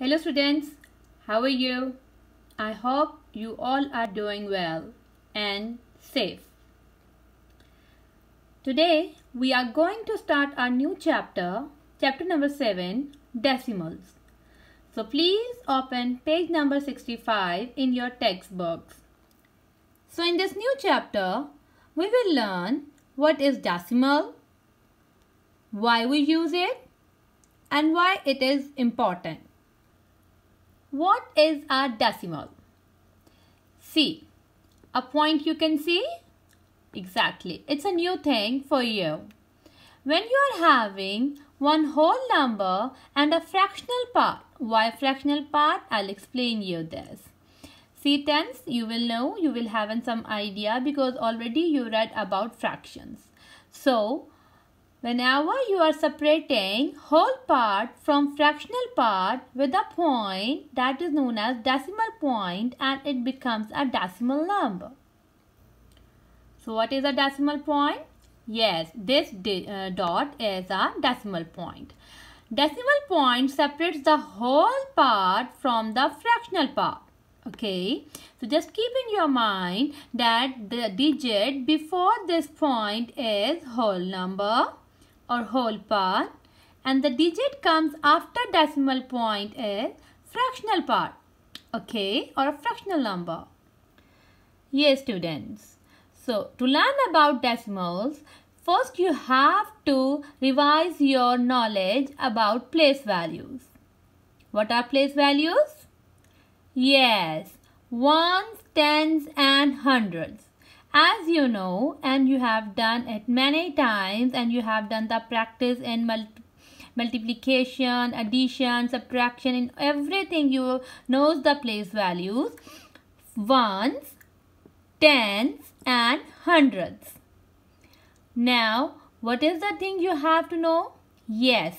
Hello students, how are you? I hope you all are doing well and safe. Today we are going to start our new chapter, chapter number 7, Decimals. So please open page number 65 in your textbooks. So in this new chapter, we will learn what is decimal, why we use it, and why it is important. What is a decimal? See, a point you can see? Exactly. It's a new thing for you. When you are having one whole number and a fractional part. Why fractional part? I'll explain you this. See tens, you will know, you will have some idea because already you read about fractions. So, Whenever you are separating whole part from fractional part with a point that is known as decimal point and it becomes a decimal number. So what is a decimal point? Yes, this uh, dot is a decimal point. Decimal point separates the whole part from the fractional part. Okay, so just keep in your mind that the digit before this point is whole number or whole part and the digit comes after decimal point is fractional part okay or a fractional number. Yes students. So to learn about decimals first you have to revise your knowledge about place values. What are place values? Yes, ones, tens and hundreds as you know and you have done it many times and you have done the practice in multiple multiplication, addition, subtraction, in everything you knows the place values. Ones, tens and hundreds. Now, what is the thing you have to know? Yes.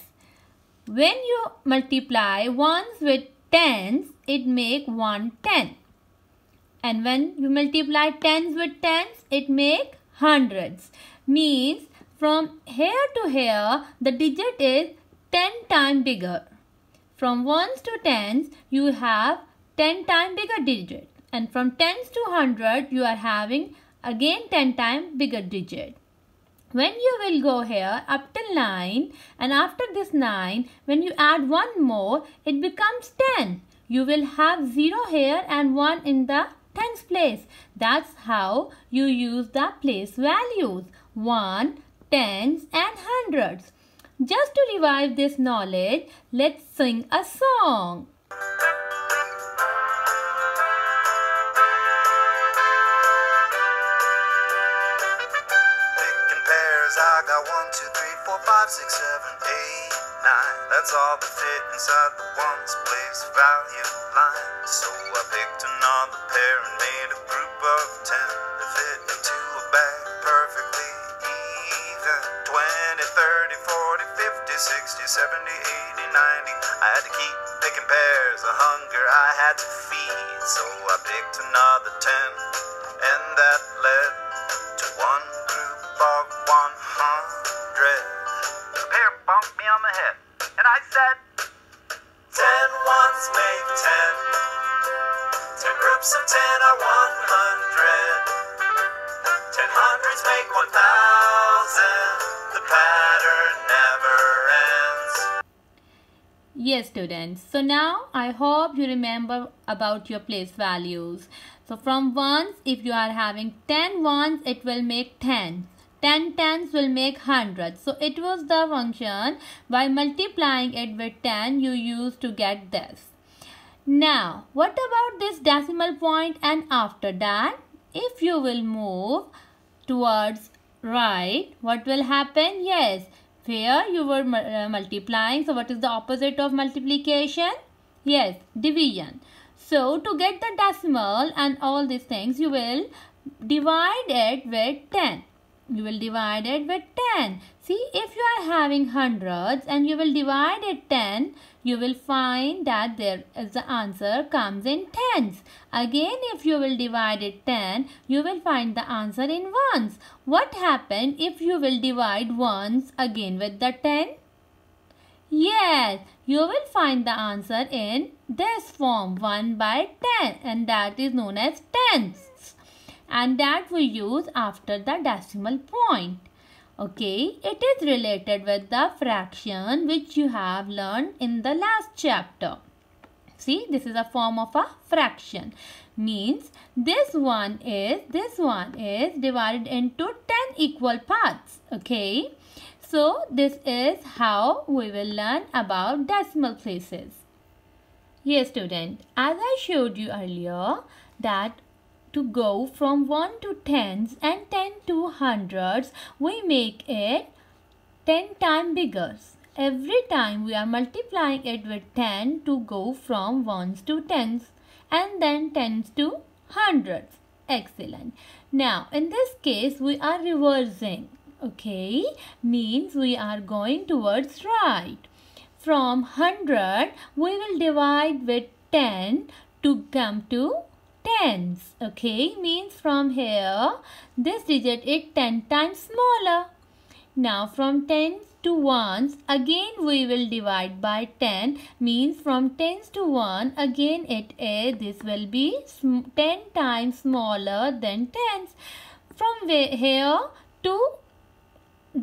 When you multiply ones with tens, it make one ten. And when you multiply tens with tens, it make hundreds. Means from here to here, the digit is 10 times bigger. From ones to tens, you have 10 times bigger digit. And from tens to hundred, you are having again 10 times bigger digit when you will go here up till 9 and after this 9 when you add one more it becomes 10 you will have 0 here and 1 in the tens place. That's how you use the place values. 1, tens and hundreds. Just to revive this knowledge, let's sing a song. that's all that fit inside the once place value line. So I picked another pair and made a group of ten that fit into a bag perfectly even. 20, 30, 40, 50, 60, 70, 80, 90. I had to keep picking pairs, of hunger I had to feed. So I picked another ten, and that led to one group of 100. The pair bumped me on the head. groups of 10 are 100. 10 hundreds make 1,000. The pattern never ends. Yes, students. So now I hope you remember about your place values. So from ones, if you are having 10 ones, it will make 10. 10 tens will make 100. So it was the function by multiplying it with 10 you used to get this. Now, what about this decimal point and after that? If you will move towards right, what will happen? Yes, where you were uh, multiplying. So, what is the opposite of multiplication? Yes, division. So, to get the decimal and all these things, you will divide it with 10. You will divide it with 10. See, if you are having hundreds and you will divide it 10, you will find that there is the answer comes in tens. Again, if you will divide it 10, you will find the answer in ones. What happened if you will divide ones again with the 10? Yes, you will find the answer in this form 1 by 10 and that is known as tens. And that we use after the decimal point. Okay, it is related with the fraction which you have learned in the last chapter. See, this is a form of a fraction. Means this one is, this one is divided into 10 equal parts. Okay, so this is how we will learn about decimal places. Yes, student, as I showed you earlier that to go from 1 to tens and 10 to hundreds, we make it 10 times bigger. Every time we are multiplying it with 10 to go from 1s to 10s and then 10s to hundreds. Excellent. Now, in this case, we are reversing. Okay, means we are going towards right. From 100, we will divide with 10 to come to tens okay means from here this digit is 10 times smaller now from tens to ones again we will divide by 10 means from tens to 1 again it is this will be 10 times smaller than tens from here to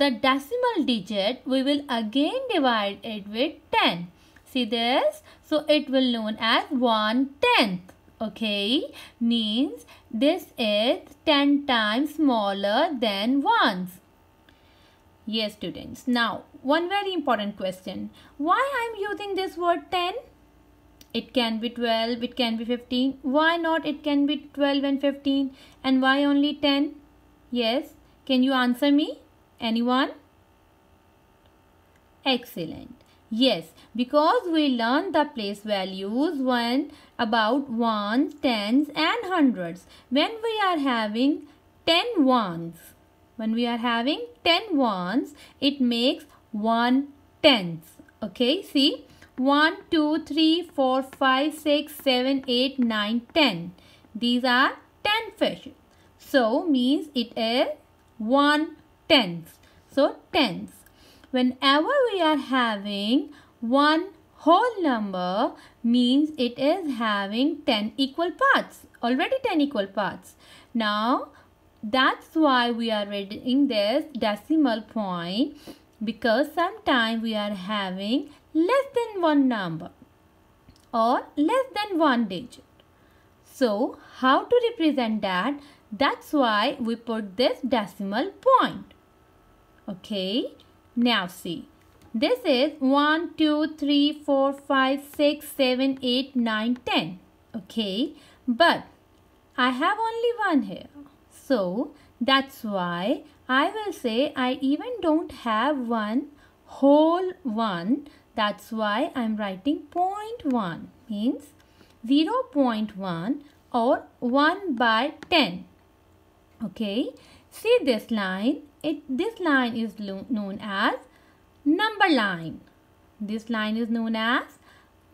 the decimal digit we will again divide it with 10 see this so it will known as one tenth Okay, means this is 10 times smaller than 1's. Yes, students. Now, one very important question. Why I'm using this word 10? It can be 12, it can be 15. Why not it can be 12 and 15? And why only 10? Yes. Can you answer me? Anyone? Excellent. Yes, because we learn the place values when about ones, tens and hundreds. When we are having 10 ones, when we are having 10 ones, it makes 1 tens. Okay, see 1, 2, 3, 4, 5, 6, 7, 8, 9, 10. These are 10 fish. So means it is 1 tens. So tens whenever we are having one whole number means it is having 10 equal parts already 10 equal parts now that's why we are reading this decimal point because sometimes we are having less than one number or less than one digit. So how to represent that? That's why we put this decimal point. Okay. Now see. This is 1, 2, 3, 4, 5, 6, 7, 8, 9, 10. Okay. But I have only one here. So that's why I will say I even don't have one whole one. That's why I'm writing 0.1 means 0 0.1 or 1 by 10. Okay. See this line it this line is known as number line. This line is known as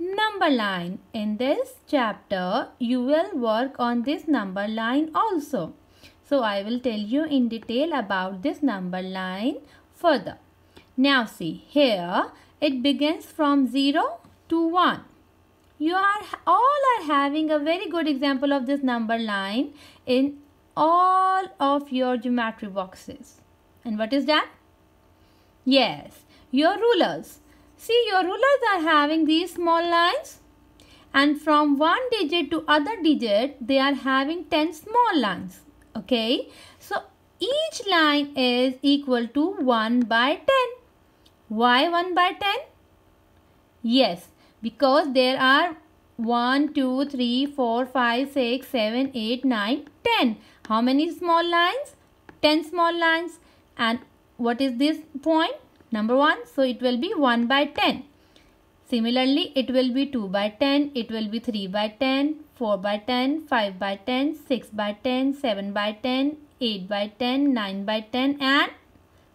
number line. In this chapter, you will work on this number line also. So, I will tell you in detail about this number line further. Now, see here, it begins from 0 to 1. You are all are having a very good example of this number line in all of your geometry boxes. And what is that? Yes, your rulers. See, your rulers are having these small lines. And from one digit to other digit, they are having 10 small lines. Okay, so each line is equal to 1 by 10. Why 1 by 10? Yes, because there are 1, 2, 3, 4, 5, 6, 7, 8, 9, 10. How many small lines? 10 small lines and what is this point? Number 1. So it will be 1 by 10. Similarly, it will be 2 by 10, it will be 3 by 10, 4 by 10, 5 by 10, 6 by 10, 7 by 10, 8 by 10, 9 by 10 and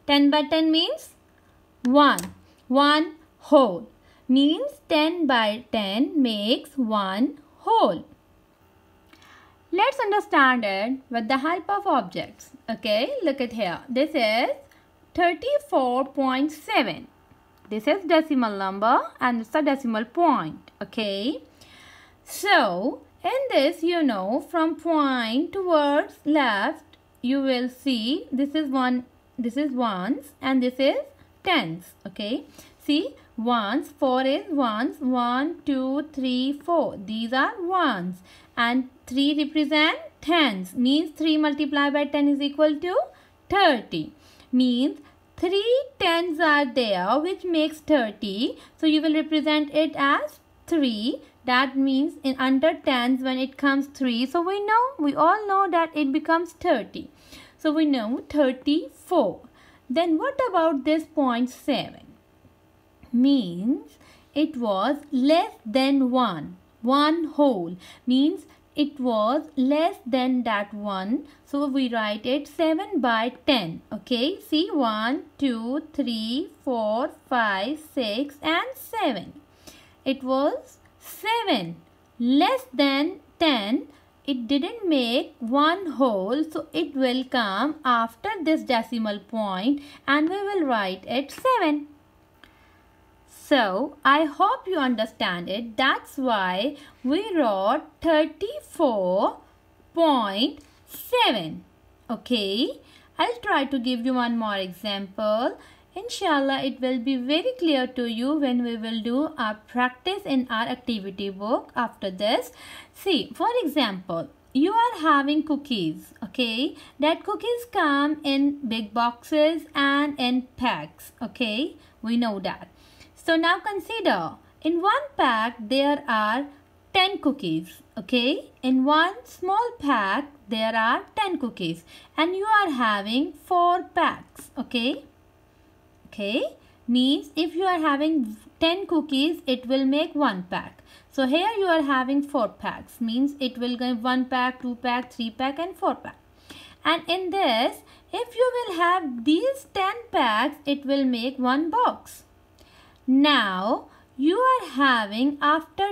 10 by 10 means 1. 1 whole means 10 by 10 makes 1 whole. Let's understand it with the help of objects. Okay, look at here. This is 34.7. This is decimal number and it's a decimal point. Okay. So, in this you know from point towards left you will see this is one this is ones and this is tens. Okay. See Ones, 4 is ones, one, two, three, four. These are ones. And 3 represent tens. Means 3 multiplied by 10 is equal to 30. Means 3 tens are there which makes 30. So you will represent it as 3 that means in under tens when it comes 3 so we know we all know that it becomes 30 so we know 34 then what about this point 7 means it was less than 1. 1 whole means it was less than that one so we write it 7 by 10 okay see 1 2 3 4 5 6 and 7 it was 7 less than 10 it didn't make one whole so it will come after this decimal point and we will write it 7 so I hope you understand it. That's why we wrote 34.7. Okay. I'll try to give you one more example. Inshallah, it will be very clear to you when we will do our practice in our activity book after this. See, for example, you are having cookies, okay? That cookies come in big boxes and in packs, okay? We know that. So now consider in one pack there are 10 cookies okay in one small pack there are 10 cookies and you are having four packs okay okay means if you are having 10 cookies it will make one pack so here you are having four packs means it will go one pack two pack three pack and four pack and in this if you will have these 10 packs it will make one box now you are having after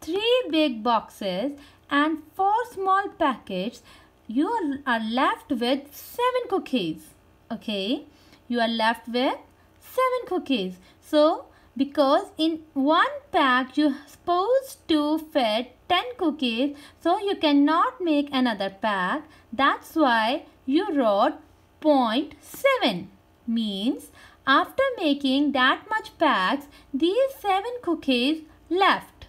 three big boxes and four small packets, you are left with seven cookies. Okay, you are left with seven cookies. So, because in one pack you supposed to fit 10 cookies, so you cannot make another pack. That's why you wrote 0.7 means after making that much packs, these 7 cookies left.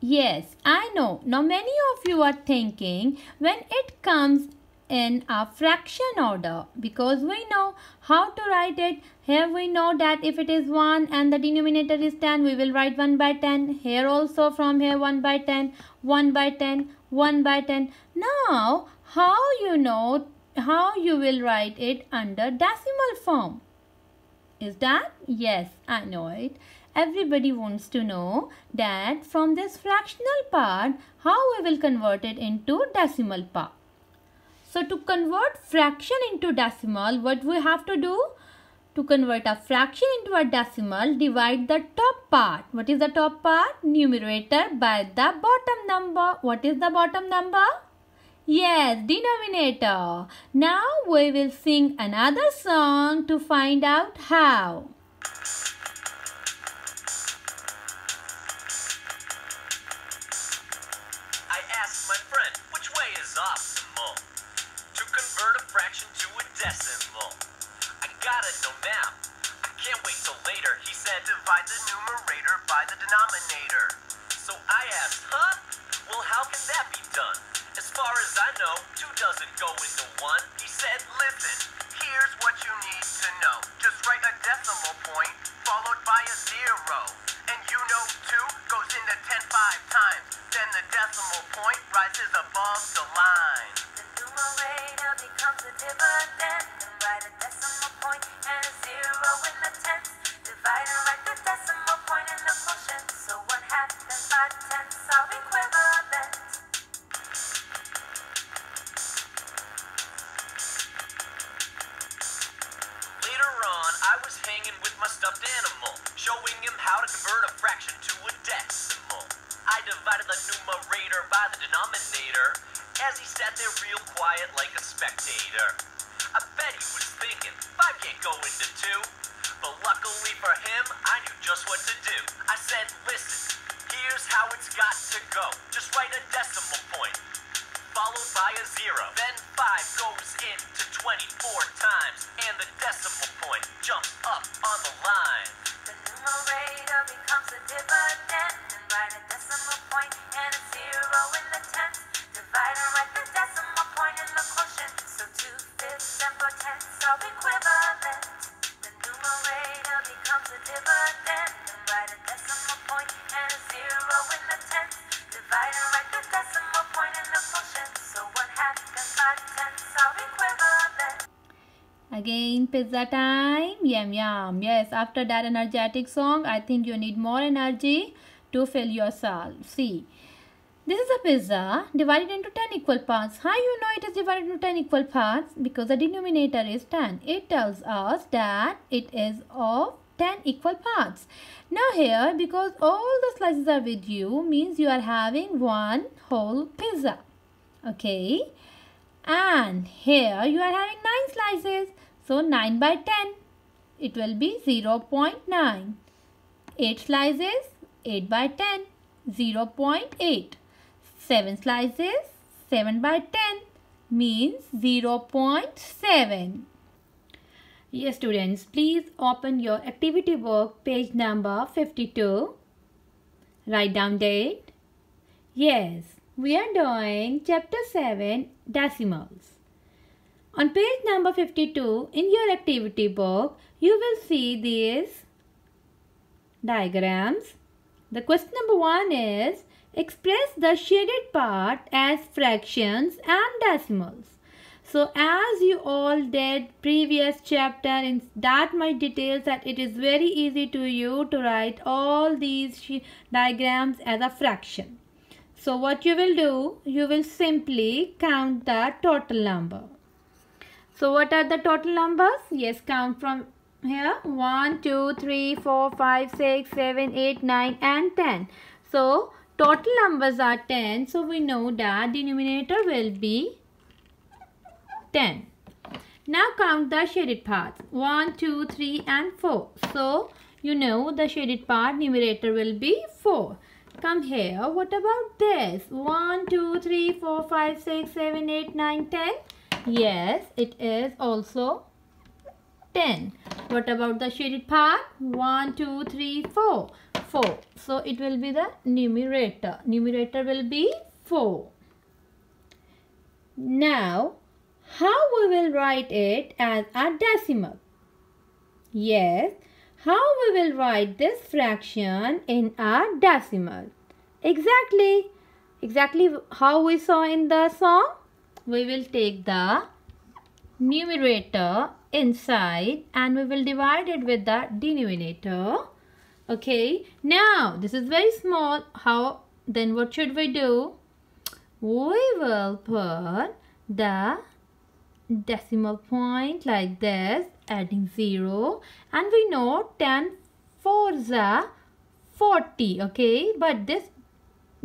Yes, I know. Now many of you are thinking when it comes in a fraction order because we know how to write it. Here we know that if it is 1 and the denominator is 10, we will write 1 by 10. Here also from here 1 by 10, 1 by 10, 1 by 10. Now, how you know how you will write it under decimal form. Is that? Yes, I know it. Everybody wants to know that from this fractional part, how we will convert it into decimal part. So to convert fraction into decimal, what we have to do? To convert a fraction into a decimal, divide the top part. What is the top part? Numerator by the bottom number. What is the bottom number? Yes, denominator. Now we will sing another song to find out how. I asked my friend which way is optimal to convert a fraction to a decimal. I got I can't wait till later. He said divide the numerator by the denominator. So I asked, huh? Well, how can that be done? As far as I know, two doesn't go into one. He said, listen, here's what you need to know. Just write a decimal point followed by a zero. And you know two goes into ten five times. Then the decimal point rises above the line. The numerator becomes the dividend. is the time. Yum, yum. Yes, after that energetic song, I think you need more energy to fill yourself. See, this is a pizza divided into 10 equal parts. How you know it is divided into 10 equal parts? Because the denominator is 10. It tells us that it is of 10 equal parts. Now here, because all the slices are with you, means you are having one whole pizza. Okay. And here you are having 9 slices. So 9 by 10, it will be 0 0.9. 8 slices, 8 by 10, 0 0.8. 7 slices, 7 by 10 means 0 0.7. Yes, students, please open your activity book page number 52. Write down date. Yes, we are doing chapter 7 decimals. On page number 52 in your activity book, you will see these diagrams. The question number 1 is express the shaded part as fractions and decimals. So as you all did previous chapter in that much details that it is very easy to you to write all these diagrams as a fraction. So what you will do, you will simply count the total number. So what are the total numbers? Yes, count from here. 1, 2, 3, 4, 5, 6, 7, 8, 9 and 10. So total numbers are 10. So we know that denominator will be 10. Now count the shaded parts. 1, 2, 3 and 4. So you know the shaded part numerator will be 4 come here. What about this? 1, 2, 3, 4, 5, 6, 7, 8, 9, 10. Yes, it is also 10. What about the shaded part? 1, 2, 3, 4. 4. So it will be the numerator. Numerator will be 4. Now, how we will write it as a decimal? Yes, how we will write this fraction in a decimal? Exactly. Exactly how we saw in the song we will take the numerator inside and we will divide it with the denominator. Okay, now this is very small. How then what should we do? We will put the decimal point like this adding 0 and we know 10 fours are 40 okay but this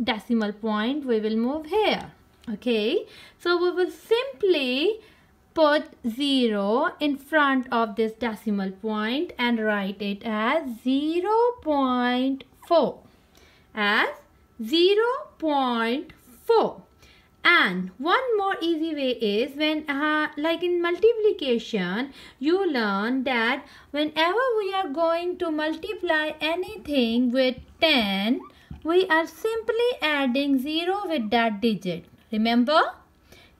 decimal point we will move here okay so we will simply put 0 in front of this decimal point and write it as 0 0.4 as 0 0.4 and one more easy way is when uh, like in multiplication you learn that whenever we are going to multiply anything with 10 we are simply adding 0 with that digit Remember?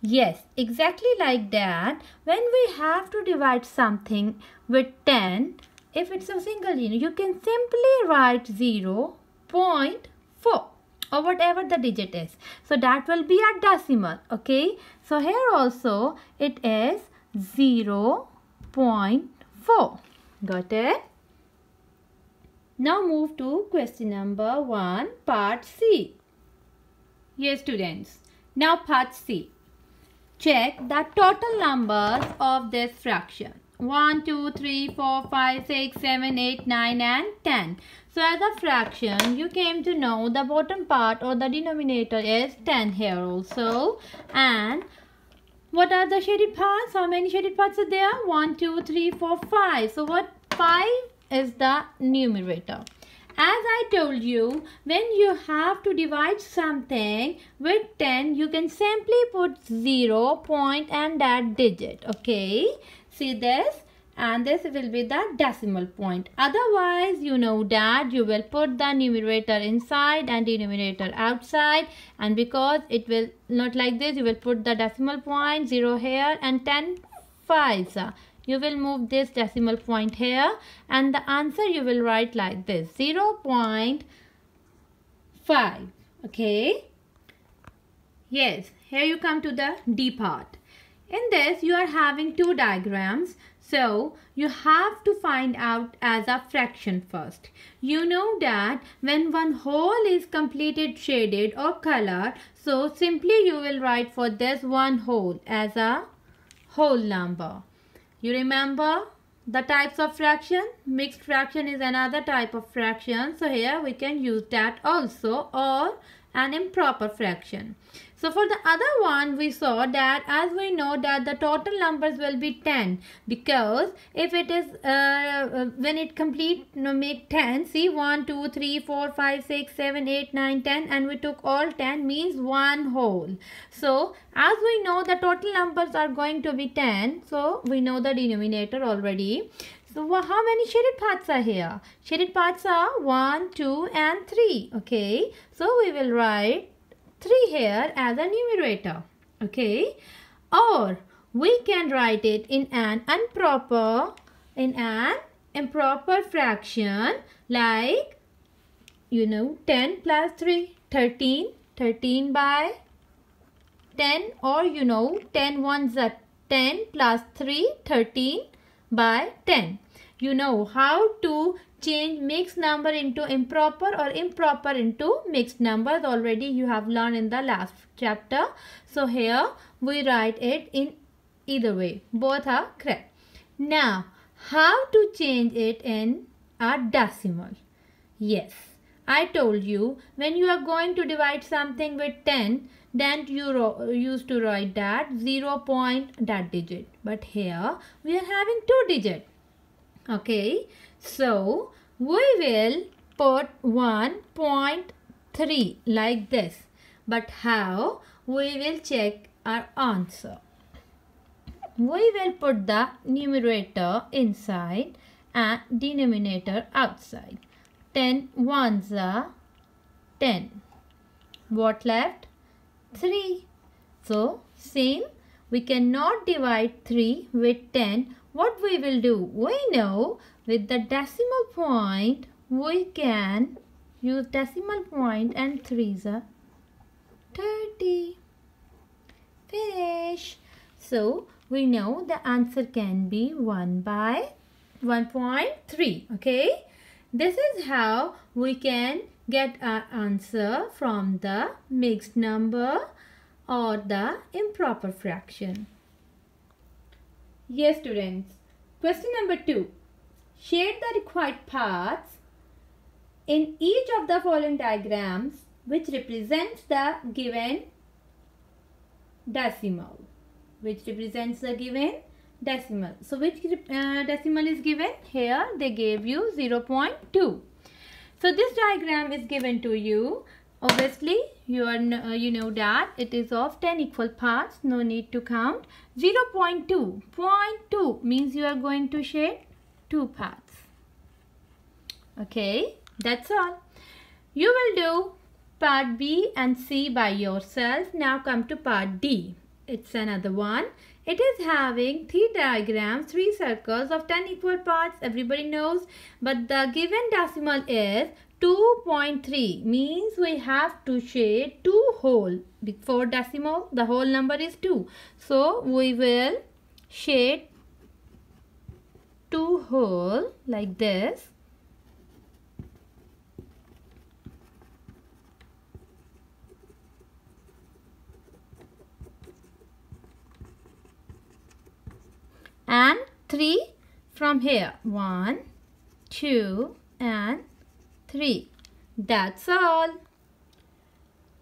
Yes, exactly like that. When we have to divide something with 10, if it's a single unit, you can simply write 0.4 or whatever the digit is. So that will be a decimal, okay? So here also it is 0.4. Got it? Now move to question number 1, part C. Yes, students. Now part C. Check the total numbers of this fraction. 1, 2, 3, 4, 5, 6, 7, 8, 9 and 10. So as a fraction, you came to know the bottom part or the denominator is 10 here also. And what are the shaded parts? How many shaded parts are there? 1, 2, 3, 4, 5. So what 5 is the numerator as I told you, when you have to divide something with 10, you can simply put 0 point and that digit. Okay, see this? And this will be the decimal point. Otherwise, you know that you will put the numerator inside and denominator outside. And because it will not like this, you will put the decimal point 0 here and 10 5 you will move this decimal point here and the answer you will write like this 0 0.5 okay yes here you come to the D part in this you are having two diagrams so you have to find out as a fraction first. You know that when one whole is completed shaded or color, so simply you will write for this one whole as a whole number. You remember the types of fraction? Mixed fraction is another type of fraction. So here we can use that also or an improper fraction. So for the other one, we saw that as we know that the total numbers will be 10 because if it is, uh, uh, when it complete, you know, make 10, see 1, 2, 3, 4, 5, 6, 7, 8, 9, 10 and we took all 10 means one whole. So as we know the total numbers are going to be 10, so we know the denominator already. So how many shaded parts are here? Shaded parts are 1, 2 and 3. Okay, so we will write 3 here as a numerator. Okay. Or we can write it in an improper, in an improper fraction like, you know, 10 plus 3, 13, 13 by 10 or you know 10 ones are 10 plus 3 13 by 10 you know how to change mixed number into improper or improper into mixed numbers already you have learned in the last chapter. So here we write it in either way. Both are correct. Now how to change it in a decimal. Yes, I told you when you are going to divide something with 10 then you used to write that 0 point that digit. But here we are having two digit. Okay. So, we will put 1.3 like this. But how? We will check our answer. We will put the numerator inside and denominator outside. 10 ones are 10. What left? 3. So, same. We cannot divide 3 with 10. What we will do? We know with the decimal point, we can use decimal point and 3 is 30. Finish. So, we know the answer can be 1 by 1.3. Okay. This is how we can get our answer from the mixed number or the improper fraction. Yes, students. Question number 2. Shade the required paths in each of the following diagrams which represents the given decimal which represents the given decimal. So which uh, decimal is given? Here they gave you 0 0.2. So this diagram is given to you. Obviously you are uh, you know that it is of 10 equal parts. No need to count. 0 0.2. 0.2 means you are going to shade two parts. okay that's all you will do part B and C by yourself now come to part D it's another one it is having three diagrams three circles of 10 equal parts everybody knows but the given decimal is 2.3 means we have to shade two whole before decimal the whole number is 2 so we will shade two hole like this and three from here one two and three that's all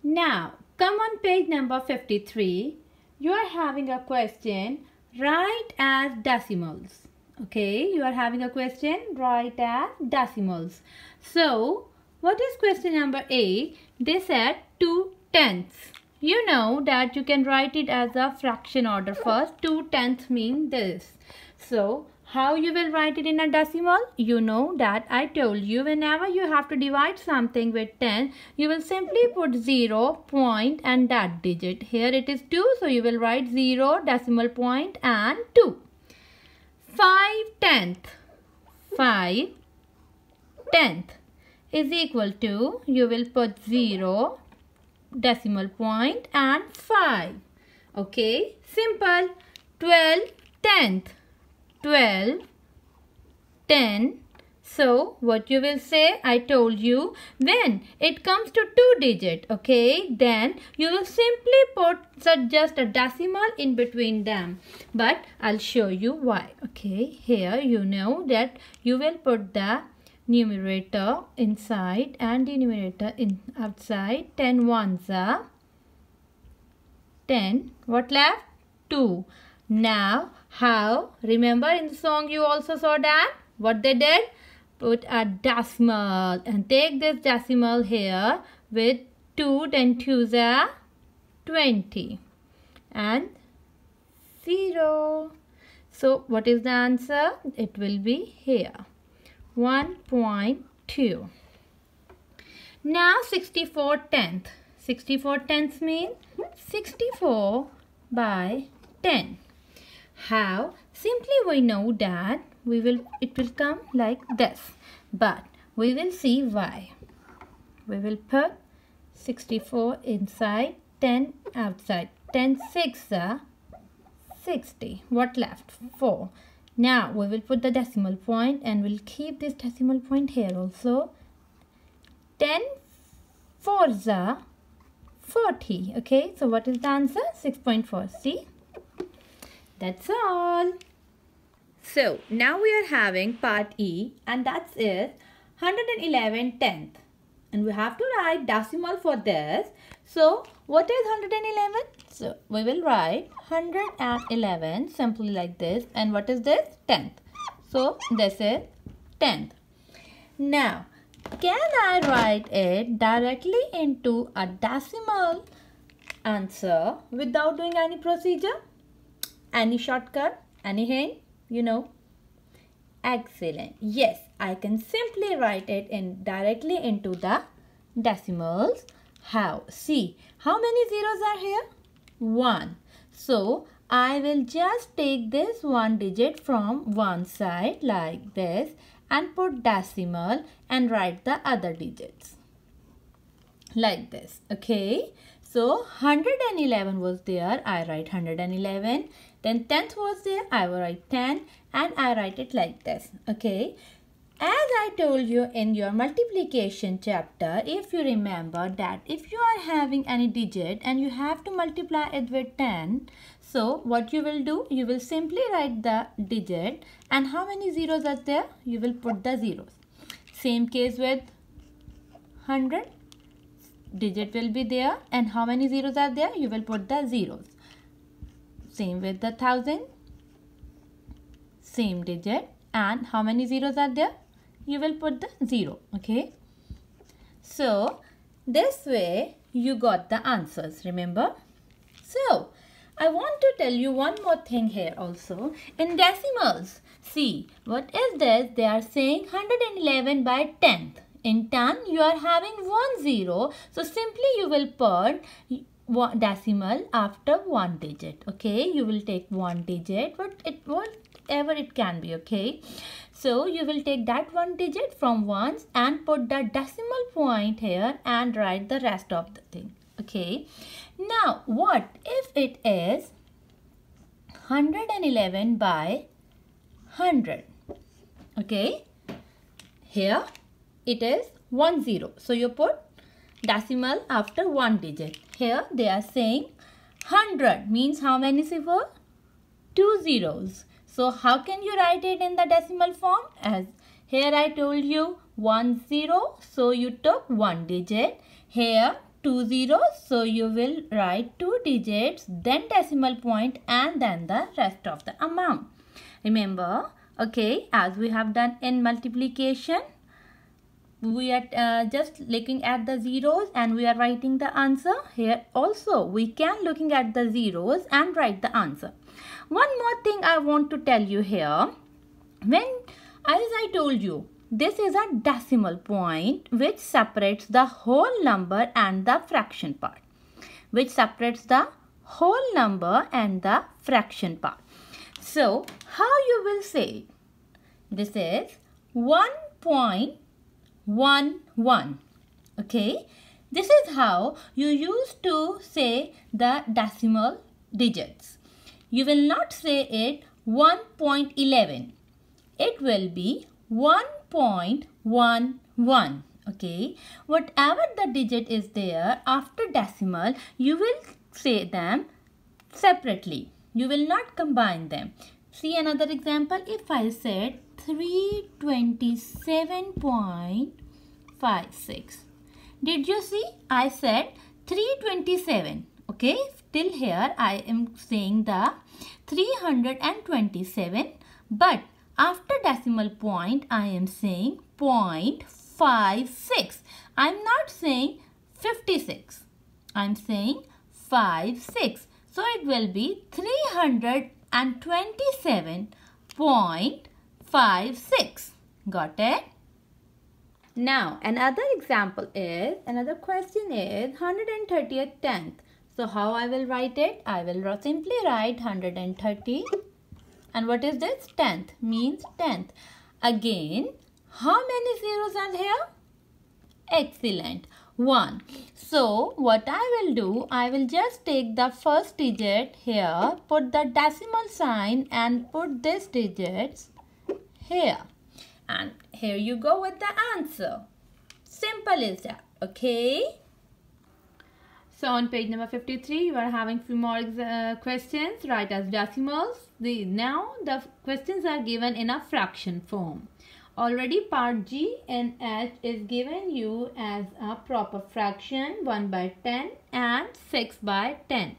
now come on page number 53 you are having a question write as decimals Okay, you are having a question, Write as decimals. So, what is question number A? They said 2 tenths. You know that you can write it as a fraction order first. 2 tenths mean this. So, how you will write it in a decimal? You know that I told you whenever you have to divide something with 10, you will simply put 0, point and that digit. Here it is 2, so you will write 0, decimal point and 2 tenth. 5 tenth is equal to, you will put 0 decimal point and 5. Okay, simple. 12 tenth. 12 10 so what you will say, I told you, when it comes to two digit, okay, then you will simply put just a decimal in between them. But I'll show you why, okay. Here you know that you will put the numerator inside and denominator in outside. 10 ones are 10. What left? 2. Now, how? Remember in the song you also saw that? What they did? put a decimal and take this decimal here with 2 then 2s are 20 and 0. So what is the answer? It will be here 1.2. Now 64 tenth. 64 tenths mean 64 by 10. How Simply we know that we will it will come like this. But we will see why. We will put 64 inside, 10 outside. 10 6 are uh, 60. What left? 4. Now we will put the decimal point and we'll keep this decimal point here also. 10 4 are uh, 40. Okay, so what is the answer? 6.4. See? That's all. So now we are having part E and that's 111 tenth. And we have to write decimal for this. So what is 111? So we will write 111 simply like this. And what is this? Tenth. So this is tenth. Now can I write it directly into a decimal answer without doing any procedure? Any shortcut? Any hint? you know excellent yes i can simply write it in directly into the decimals how see how many zeros are here one so i will just take this one digit from one side like this and put decimal and write the other digits like this okay so 111 was there i write 111 then 10th was there. I will write 10 and I write it like this. Okay. As I told you in your multiplication chapter, if you remember that if you are having any digit and you have to multiply it with 10, so what you will do, you will simply write the digit and how many zeros are there? You will put the zeros. Same case with 100, digit will be there and how many zeros are there? You will put the zeros. Same with the 1000. Same digit. And how many zeros are there? You will put the 0. Okay. So, this way you got the answers. Remember? So, I want to tell you one more thing here also. In decimals, see, what is this? They are saying 111 by 10th. In 10, you are having one zero. So, simply you will put one decimal after one digit okay you will take one digit but it whatever it can be okay so you will take that one digit from ones and put the decimal point here and write the rest of the thing okay now what if it is 111 by 100 okay here it is 1 0 so you put decimal after one digit. Here they are saying 100 means how many cipher? Two zeros. So how can you write it in the decimal form? As here I told you one zero. so you took one digit. Here 2 zeros so you will write two digits then decimal point and then the rest of the amount. Remember okay as we have done in multiplication we are uh, just looking at the zeros and we are writing the answer here also we can looking at the zeros and write the answer one more thing i want to tell you here when as i told you this is a decimal point which separates the whole number and the fraction part which separates the whole number and the fraction part so how you will say this is 1 point 1, 1. Okay. This is how you used to say the decimal digits. You will not say it 1.11. It will be 1.11. Okay. Whatever the digit is there after decimal, you will say them separately. You will not combine them. See another example. If I said 327.56. Did you see? I said 327. Okay. Till here I am saying the 327. But after decimal point I am saying 0.56. I am not saying 56. I am saying 56. So it will be 300 and 27.56. Got it? Now, another example is, another question is 130th tenth. So, how I will write it? I will simply write 130. And what is this? Tenth means tenth. Again, how many zeros are here? Excellent. 1. So what I will do, I will just take the first digit here, put the decimal sign and put this digits here. And here you go with the answer. Simple is that, okay? So on page number 53, you are having few more uh, questions, right as decimals. The, now the questions are given in a fraction form. Already part G and H is given you as a proper fraction 1 by 10 and 6 by 10.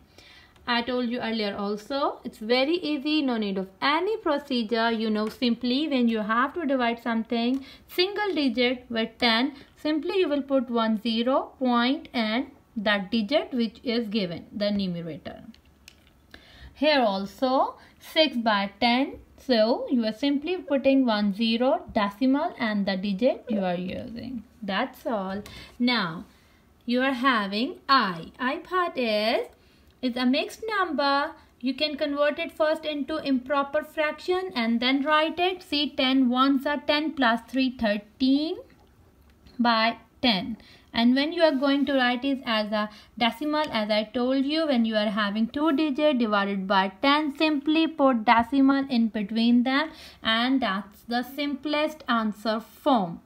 I told you earlier also, it's very easy, no need of any procedure. You know, simply when you have to divide something, single digit with 10, simply you will put one zero point and that digit which is given, the numerator. Here also, 6 by 10 so you are simply putting one zero decimal and the digit you are using. That's all. Now you are having I. I part is, is a mixed number. You can convert it first into improper fraction and then write it. See 10 ones are 10 plus 3 13 by 10 and when you are going to write it as a decimal as I told you when you are having two digit divided by 10 simply put decimal in between them and that's the simplest answer form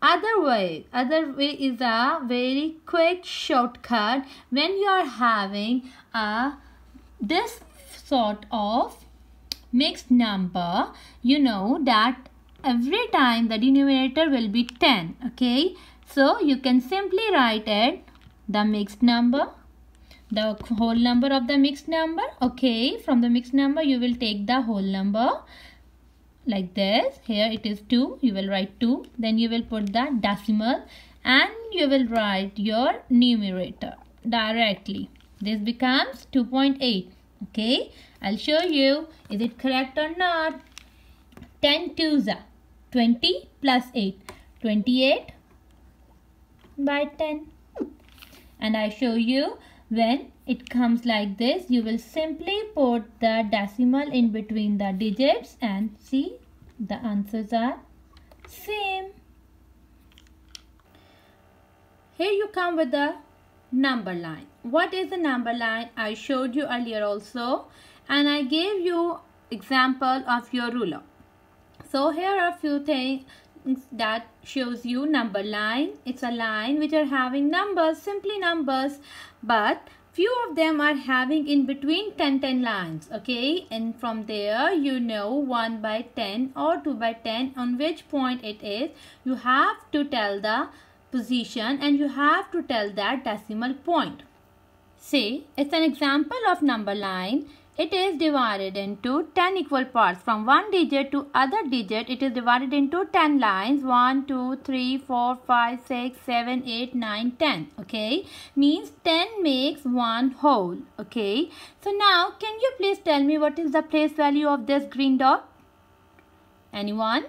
other way other way is a very quick shortcut when you are having a this sort of mixed number you know that every time the denominator will be 10 okay so you can simply write it the mixed number the whole number of the mixed number okay from the mixed number you will take the whole number like this here it is 2 you will write 2 then you will put the decimal and you will write your numerator directly this becomes 2.8 okay i'll show you is it correct or not 10 twos 20 plus 8 28 by 10 and I show you when it comes like this you will simply put the decimal in between the digits and see the answers are same here you come with the number line what is the number line I showed you earlier also and I gave you example of your ruler so here are few things that shows you number line. It's a line which are having numbers, simply numbers. But few of them are having in between 10 10 lines okay and from there you know 1 by 10 or 2 by 10 on which point it is you have to tell the position and you have to tell that decimal point say it's an example of number line it is divided into 10 equal parts. From one digit to other digit, it is divided into 10 lines. 1, 2, 3, 4, 5, 6, 7, 8, 9, 10. Okay. Means 10 makes one whole. Okay. So now, can you please tell me what is the place value of this green dot? Anyone?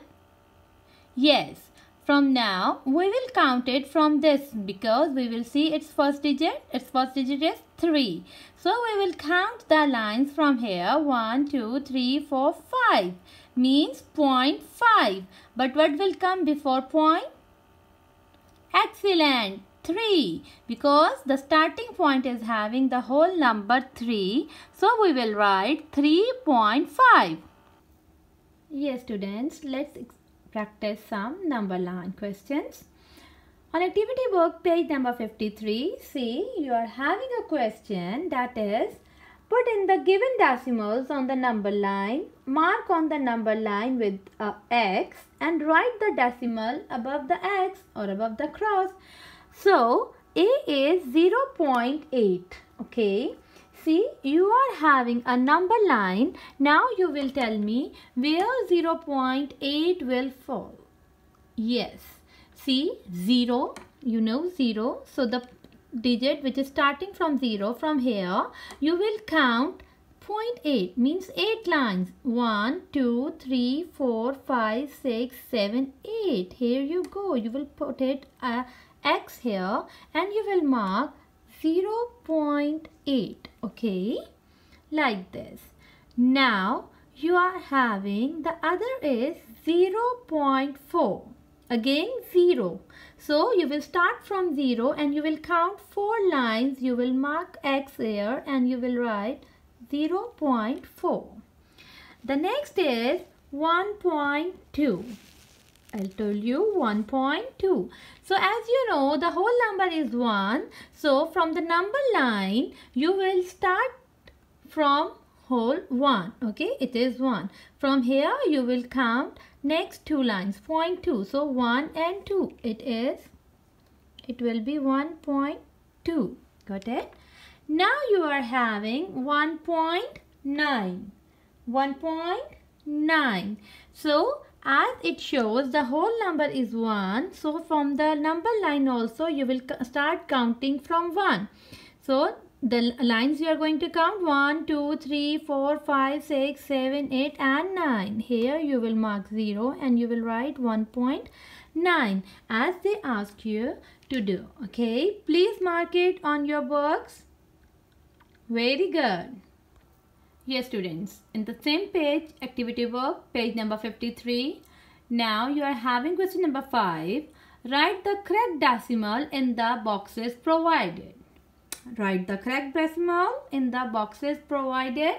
Yes. From now, we will count it from this because we will see its first digit. Its first digit is 3. So, we will count the lines from here. 1, 2, 3, 4, 5 means 0.5. But what will come before point? Excellent. 3 because the starting point is having the whole number 3. So, we will write 3.5. Yes, students. Let's explain practice some number line questions. On activity book page number 53, see you are having a question that is put in the given decimals on the number line, mark on the number line with a X and write the decimal above the X or above the cross. So A is 0.8, okay. See, you are having a number line. Now you will tell me where 0 0.8 will fall. Yes. See, 0, you know 0. So the digit which is starting from 0 from here, you will count 0.8 means 8 lines. 1, 2, 3, 4, 5, 6, 7, 8. Here you go. You will put it uh, X here and you will mark 0 0.8 okay like this now you are having the other is 0 0.4 again 0 so you will start from 0 and you will count 4 lines you will mark x here and you will write 0 0.4 the next is 1.2 I'll tell you 1.2. So as you know the whole number is 1. So from the number line you will start from whole 1. Okay it is 1. From here you will count next two lines 0.2. So 1 and 2 it is it will be 1.2. Got it? Now you are having 1.9. 1.9. So as it shows the whole number is 1. So from the number line also you will start counting from 1. So the lines you are going to count 1, 2, 3, 4, 5, 6, 7, 8 and 9. Here you will mark 0 and you will write 1.9 as they ask you to do. Okay, please mark it on your books. Very good. Yes, students, in the same page, activity work, page number 53. Now you are having question number 5. Write the correct decimal in the boxes provided. Write the correct decimal in the boxes provided.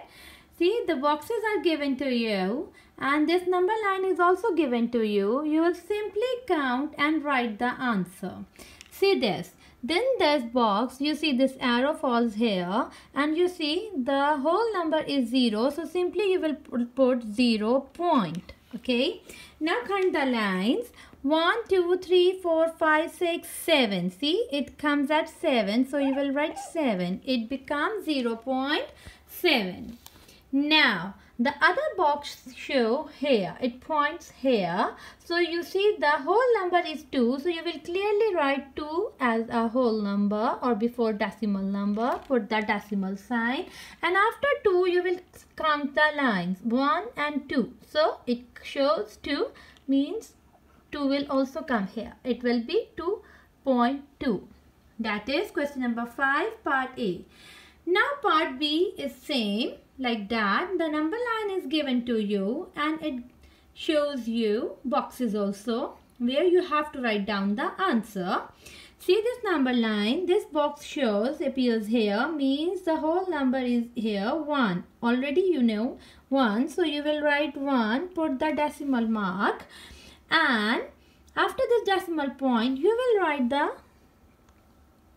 See, the boxes are given to you and this number line is also given to you. You will simply count and write the answer. See this. Then this box, you see this arrow falls here and you see the whole number is 0. So simply you will put 0 point. Okay. Now count the lines. 1, 2, 3, 4, 5, 6, 7. See, it comes at 7. So you will write 7. It becomes 0.7. Now, the other box show here, it points here. So you see the whole number is 2. So you will clearly write 2 as a whole number or before decimal number. Put the decimal sign. And after 2 you will count the lines 1 and 2. So it shows 2 means 2 will also come here. It will be 2.2. That is question number 5 part A. Now part B is same like that, the number line is given to you and it shows you boxes also where you have to write down the answer. See this number line, this box shows, appears here, means the whole number is here 1. Already you know 1, so you will write 1, put the decimal mark and after this decimal point, you will write the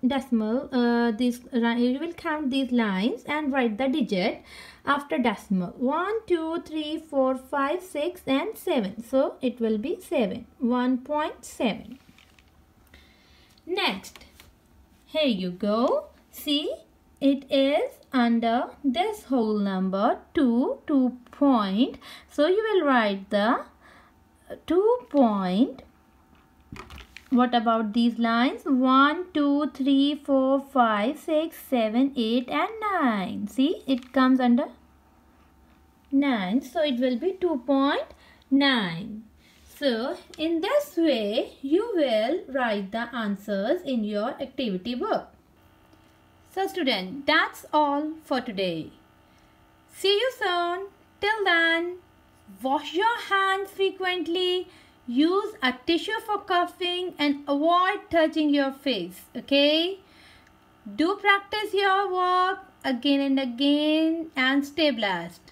decimal uh, this you will count these lines and write the digit after decimal 1 2 3 4 5 6 and 7 so it will be 7 1.7 next here you go see it is under this whole number 2 2 point so you will write the uh, 2 point what about these lines 1 2 3 4 5 6 7 8 and 9 see it comes under 9 so it will be 2.9 so in this way you will write the answers in your activity book so student that's all for today see you soon till then wash your hands frequently Use a tissue for coughing and avoid touching your face. Okay. Do practice your work again and again and stay blessed.